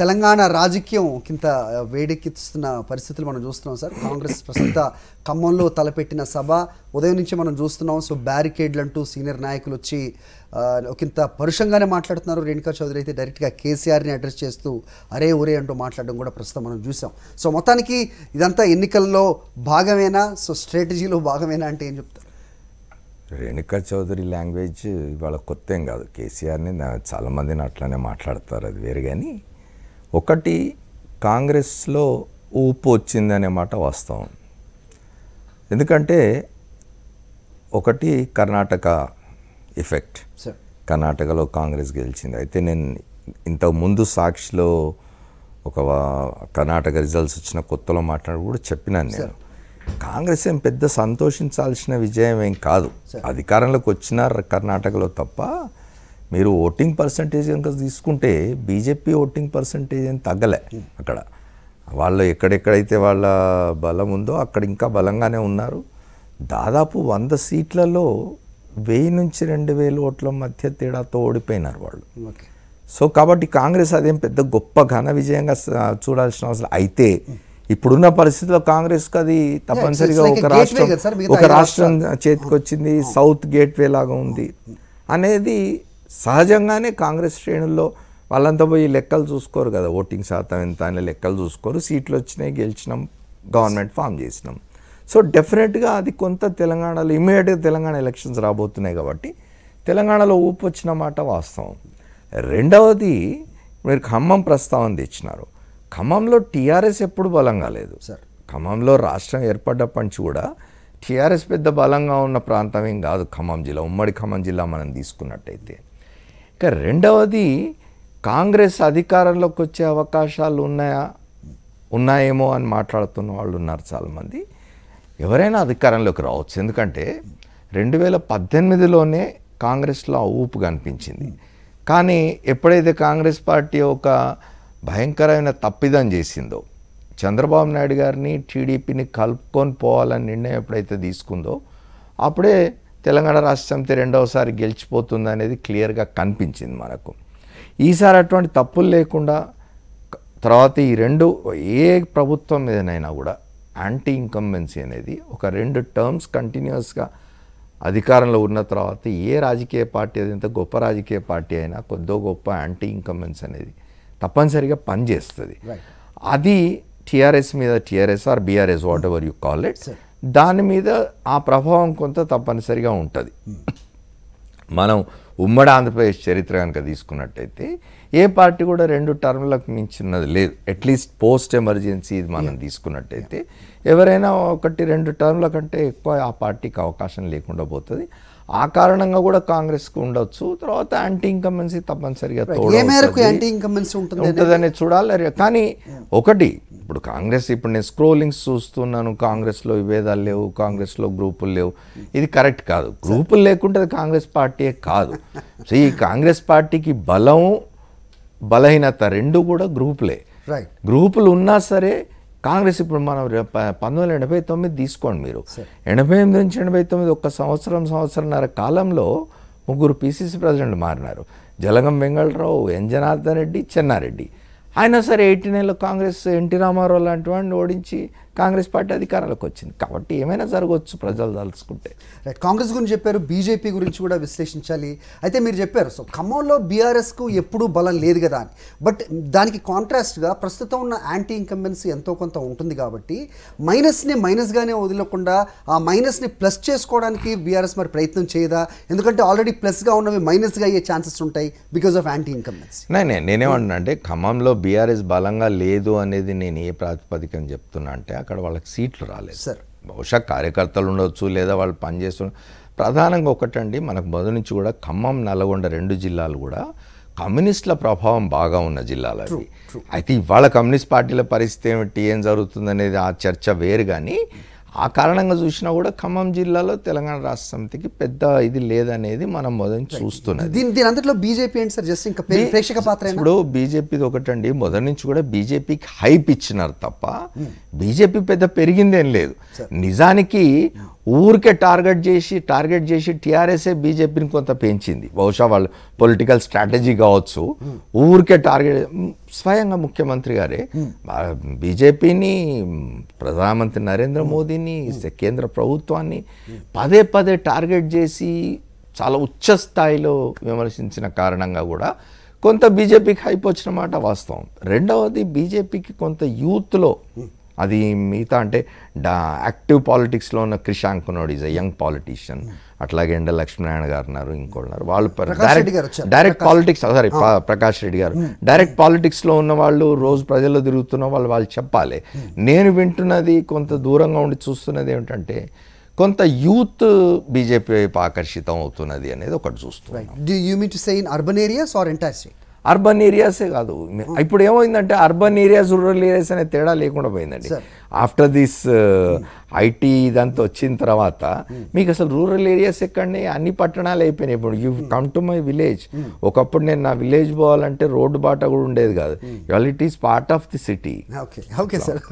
తెలంగాణ రాజకీయం కింద వేడెక్కిస్తున్న పరిస్థితులు మనం చూస్తున్నాం సార్ కాంగ్రెస్ ప్రస్తుత ఖమ్మంలో తలపెట్టిన సభ ఉదయం నుంచి మనం చూస్తున్నాం సో బ్యారికేడ్లు అంటూ సీనియర్ నాయకులు వచ్చి ఒకంత పరుషంగానే మాట్లాడుతున్నారు రేణుకా చౌదరి అయితే డైరెక్ట్గా కేసీఆర్ని అడ్రస్ చేస్తూ అరే ఒరే అంటూ మాట్లాడడం కూడా ప్రస్తుతం మనం చూసాం సో మొత్తానికి ఇదంతా ఎన్నికల్లో భాగమేనా సో స్ట్రాటజీలో భాగమేనా అంటే ఏం చెప్తారు రేణుకా చౌదరి లాంగ్వేజ్ ఇవాళ కొత్త ఏం కాదు కేసీఆర్ని చాలామందిని అట్లానే మాట్లాడతారు అది వేరు కానీ ఒకటి కాంగ్రెస్లో ఊపు వచ్చింది అనే మాట వాస్తవం ఎందుకంటే ఒకటి కర్ణాటక ఎఫెక్ట్ కర్ణాటకలో కాంగ్రెస్ గెలిచింది అయితే నేను ఇంతకు ముందు సాక్షిలో ఒక కర్ణాటక రిజల్ట్స్ వచ్చిన కొత్తలో మాట్లాడి కూడా చెప్పినాను నేను కాంగ్రెస్ ఏం పెద్ద సంతోషించాల్సిన విజయం ఏం కాదు అధికారంలోకి వచ్చిన కర్ణాటకలో తప్ప మీరు ఓటింగ్ పర్సంటేజ్ కనుక తీసుకుంటే బీజేపీ ఓటింగ్ పర్సంటేజ్ అని తగ్గలే అక్కడ వాళ్ళు ఎక్కడెక్కడైతే వాళ్ళ బలం ఉందో అక్కడ ఇంకా బలంగానే ఉన్నారు దాదాపు వంద సీట్లలో వెయ్యి నుంచి రెండు వేల ఓట్ల మధ్య తేడాతో ఓడిపోయినారు వాళ్ళు సో కాబట్టి కాంగ్రెస్ అదేం పెద్ద గొప్ప ఘన విజయంగా చూడాల్సిన అవసరం అయితే ఇప్పుడున్న పరిస్థితిలో కాంగ్రెస్కి అది తప్పనిసరిగా ఒక రాష్ట్రం ఒక రాష్ట్రం చేతికొచ్చింది సౌత్ గేట్వే లాగా ఉంది అనేది సహజంగానే కాంగ్రెస్ శ్రేణుల్లో వాళ్ళంతా పోయి లెక్కలు చూసుకోరు కదా ఓటింగ్ శాతం ఎంత అని లెక్కలు చూసుకోరు సీట్లు వచ్చినాయి గెలిచినాం గవర్నమెంట్ ఫామ్ చేసినాం సో డెఫినెట్గా అది కొంత తెలంగాణలో ఇమ్మీడియట్గా తెలంగాణ ఎలక్షన్స్ రాబోతున్నాయి కాబట్టి తెలంగాణలో ఊపు వచ్చిన మాట వాస్తవం రెండవది మీరు ఖమ్మం ప్రస్తావన తెచ్చినారు ఖమ్మంలో టీఆర్ఎస్ ఎప్పుడు బలంగా లేదు సార్ ఖమ్మంలో రాష్ట్రం ఏర్పడ్డప్పటి నుంచి కూడా టీఆర్ఎస్ పెద్ద బలంగా ఉన్న ప్రాంతం ఏం కాదు ఖమ్మం జిల్లా ఉమ్మడి ఖమ్మం జిల్లా మనం తీసుకున్నట్టయితే ఇక రెండవది కాంగ్రెస్ అధికారంలోకి వచ్చే అవకాశాలు ఉన్నాయా ఉన్నాయేమో అని మాట్లాడుతున్న వాళ్ళు ఉన్నారు చాలామంది ఎవరైనా అధికారంలోకి రావచ్చు ఎందుకంటే రెండు వేల పద్దెనిమిదిలోనే కాంగ్రెస్లో ఊపు కనిపించింది కానీ ఎప్పుడైతే కాంగ్రెస్ పార్టీ ఒక భయంకరమైన తప్పిదం చేసిందో చంద్రబాబు నాయుడు గారిని టీడీపీని కలుపుకొని పోవాలని నిర్ణయం ఎప్పుడైతే తీసుకుందో అప్పుడే తెలంగాణ రాష్ట్ర సమితి రెండవసారి గెలిచిపోతుంది అనేది క్లియర్గా కనిపించింది మనకు ఈసారి అటువంటి తప్పులు లేకుండా తర్వాత ఈ రెండు ఏ ప్రభుత్వం మీదనైనా కూడా యాంటీ ఇన్కంబెన్సీ అనేది ఒక రెండు టర్మ్స్ కంటిన్యూస్గా అధికారంలో ఉన్న తర్వాత ఏ రాజకీయ పార్టీ ఎంత గొప్ప రాజకీయ పార్టీ అయినా కొద్దో గొప్ప యాంటీ ఇన్కంబెన్స్ అనేది తప్పనిసరిగా పనిచేస్తుంది అది టీఆర్ఎస్ మీద TRS or BRS whatever you call it దాని మీద ఆ ప్రభావం కొంత తప్పనిసరిగా ఉంటుంది మనం ఉమ్మడి ఆంధ్రప్రదేశ్ చరిత్ర కనుక తీసుకున్నట్టయితే ఏ పార్టీ కూడా రెండు టర్మ్లకు మించినది లేదు అట్లీస్ట్ పోస్ట్ ఎమర్జెన్సీ ఇది మనం తీసుకున్నట్టయితే ఎవరైనా ఒకటి రెండు టర్మ్ల కంటే ఎక్కువ ఆ పార్టీకి అవకాశం లేకుండా పోతుంది ఆ కారణంగా కూడా కాంగ్రెస్కి ఉండొచ్చు తర్వాత యాంటీ ఇన్కంబెన్సీ తప్పనిసరిగా ఉంటుందని చూడాలి కానీ ఒకటి ఇప్పుడు కాంగ్రెస్ ఇప్పుడు నేను స్క్రోలింగ్స్ చూస్తున్నాను కాంగ్రెస్లో విభేదాలు లేవు కాంగ్రెస్లో గ్రూపులు లేవు ఇది కరెక్ట్ కాదు గ్రూపులు లేకుంటే కాంగ్రెస్ పార్టీయే కాదు సో ఈ కాంగ్రెస్ పార్టీకి బలం బలహీనత రెండు కూడా గ్రూపులే గ్రూపులు ఉన్నా సరే కాంగ్రెస్ ఇప్పుడు మనం పంతొమ్మిది వందల ఎనభై తొమ్మిది తీసుకోండి మీరు ఎనభై ఎనిమిది నుంచి ఎనభై తొమ్మిది ఒక సంవత్సరం సంవత్సరంన్నర కాలంలో ముగ్గురు పిసిసి ప్రెసిడెంట్ మారినారు జలగం వెంగళరావు ఎన్ జనార్దన్ రెడ్డి చెన్నారెడ్డి అయినా సరే ఎయిటీ నైన్లో కాంగ్రెస్ ఎన్టీ రామారావు లాంటి వాడిని ఓడించి కాంగ్రెస్ పార్టీ అధికారంలోకి వచ్చింది కాబట్టి ఏమైనా జరగవచ్చు ప్రజలు తలుచుకుంటే రైట్ కాంగ్రెస్ గురించి చెప్పారు బీజేపీ గురించి కూడా విశ్లేషించాలి అయితే మీరు చెప్పారు సో ఖమ్మంలో బీఆర్ఎస్కు ఎప్పుడూ బలం లేదు కదా అని బట్ దానికి కాంట్రాస్ట్గా ప్రస్తుతం ఉన్న యాంటీ ఇన్కంబెన్సీ ఎంతో కొంత ఉంటుంది కాబట్టి మైనస్ని మైనస్గానే వదలకుండా ఆ మైనస్ని ప్లస్ చేసుకోవడానికి బీఆర్ఎస్ మరి ప్రయత్నం చేయదా ఎందుకంటే ఆల్రెడీ ప్లస్గా ఉన్నవి మైనస్గా అయ్యే ఛాన్సెస్ ఉంటాయి బికాస్ ఆఫ్ యాంటీ ఇన్కంబెన్సీ నేనే నేనేమంటున్నా అంటే ఖమ్మంలో బీఆర్ఎస్ బలంగా లేదు అనేది నేను ఏ ప్రాతిపదికన చెప్తున్నా అంటే అక్కడ వాళ్ళకి సీట్లు రాలేదు సార్ బహుశా కార్యకర్తలు ఉండొచ్చు లేదా వాళ్ళు పనిచేస్తు ప్రధానంగా ఒకటండి మనకు మొదటి నుంచి కూడా ఖమ్మం నల్గొండ రెండు జిల్లాలు కూడా కమ్యూనిస్టుల ప్రభావం బాగా ఉన్న జిల్లాలు అయితే ఇవాళ కమ్యూనిస్ట్ పార్టీల పరిస్థితి ఏమిటి ఏం జరుగుతుంది అనేది ఆ చర్చ వేరు కానీ ఆ కారణంగా చూసినా కూడా ఖమ్మం జిల్లాలో తెలంగాణ రాష్ట్ర సమితికి పెద్ద ఇది లేదనేది మనం మొదటి చూస్తున్నది దీని అంతట్లో బీజేపీ ఏంటి సార్ జస్ట్ ఇంకా ప్రేక్షక పాత్ర ఇప్పుడు బీజేపీది ఒకటండి మొదటి నుంచి కూడా బీజేపీకి హైప్ ఇచ్చినారు తప్ప hmm. బీజేపీ పెద్ద పెరిగిందేం లేదు నిజానికి hmm. ఊరికే టార్గెట్ చేసి టార్గెట్ చేసి టీఆర్ఎస్ఏ బీజేపీని కొంత పెంచింది బహుశా వాళ్ళు పొలిటికల్ స్ట్రాటజీ కావచ్చు ఊరికే టార్గెట్ స్వయంగా ముఖ్యమంత్రి గారే బీజేపీని ప్రధానమంత్రి నరేంద్ర మోదీని కేంద్ర ప్రభుత్వాన్ని పదే పదే టార్గెట్ చేసి చాలా ఉచ్చ స్థాయిలో విమర్శించిన కారణంగా కూడా కొంత బీజేపీకి హైప్ వచ్చిన మాట వాస్తవం రెండవది బీజేపీకి కొంత యూత్లో అది మిగతా అంటే డా యాక్టివ్ పాలిటిక్స్లో ఉన్న క్రిషాంక్ ఉన్నాడు ఈజ్ అ యంగ్ పాలిటీషియన్ అట్లాగే ఎండ లక్ష్మీనారాయణ గారు ఉన్నారు ఇంకోన్నారు వాళ్ళు direct direct politics sorry Prakash Reddy గారు డైరెక్ట్ పాలిటిక్స్లో ఉన్న వాళ్ళు రోజు ప్రజల్లో తిరుగుతున్న వాళ్ళు వాళ్ళు చెప్పాలి నేను వింటున్నది కొంత దూరంగా ఉండి చూస్తున్నది ఏమిటంటే కొంత యూత్ బీజేపీ వైపు ఆకర్షితం అవుతున్నది అనేది ఒకటి చూస్తున్నాం you mean to say in urban areas or entire state urban ఏరియాసే కాదు ఇప్పుడు ఏమైందంటే అర్బన్ ఏరియాస్ రూరల్ ఏరియాస్ అనే తేడా లేకుండా పోయిందండి ఆఫ్టర్ దిస్ ఐటీ ఇదంతా వచ్చిన తర్వాత మీకు అసలు రూరల్ ఏరియాస్ ఎక్కడ అన్ని పట్టణాలు అయిపోయినాయి ఇప్పుడు you come to my village ఒకప్పుడు నేను నా విలేజ్ పోవాలంటే రోడ్డు బాట కూడా ఉండేది కాదు ఇవాళ it is part of the city okay okay sir